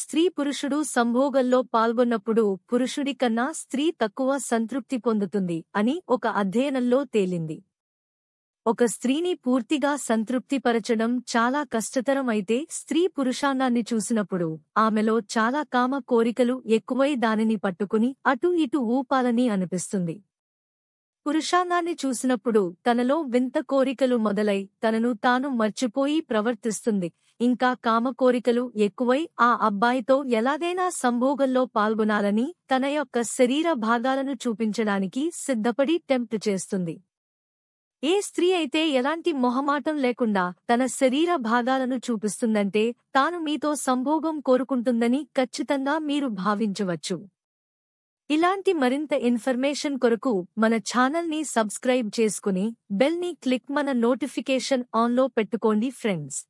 స్త్రీ పురుషుడు సంభోగంలో పాల్గొన్నప్పుడు పురుషుడి కన్నా స్త్రీ తక్కువ సంతృప్తి పొందుతుంది అని ఒక అధ్యయనంలో తేలింది ఒక స్త్రీని పూర్తిగా సంతృప్తిపరచడం చాలా కష్టతరం అయితే స్త్రీ పురుషాంగాన్ని చూసినప్పుడు ఆమెలో చాలా కామ కోరికలు ఎక్కువై దానిని పట్టుకుని అటూ ఇటూ ఊపాలని అనిపిస్తుంది పురుషాంగాన్ని చూసినప్పుడు తనలో వింత కోరికలు మొదలై తనను తాను మర్చిపోయి ప్రవర్తిస్తుంది ఇంకా కామ కోరికలు ఎక్కువై ఆ అబ్బాయితో ఎలాగైనా సంభోగంలో పాల్గొనాలని తన యొక్క శరీర భాగాలను చూపించడానికి సిద్ధపడి టెంప్ట్ చేస్తుంది ఏ స్త్రీ అయితే ఎలాంటి మొహమాటం లేకుండా తన శరీర భాగాలను చూపిస్తుందంటే తాను మీతో సంభోగం కోరుకుంటుందని ఖచ్చితంగా మీరు భావించవచ్చు ఇలాంటి మరింత ఇన్ఫర్మేషన్ కొరకు మన ఛానల్ని సబ్స్క్రైబ్ చేసుకుని బెల్ని క్లిక్ మన నోటిఫికేషన్ ఆన్లో పెట్టుకోండి ఫ్రెండ్స్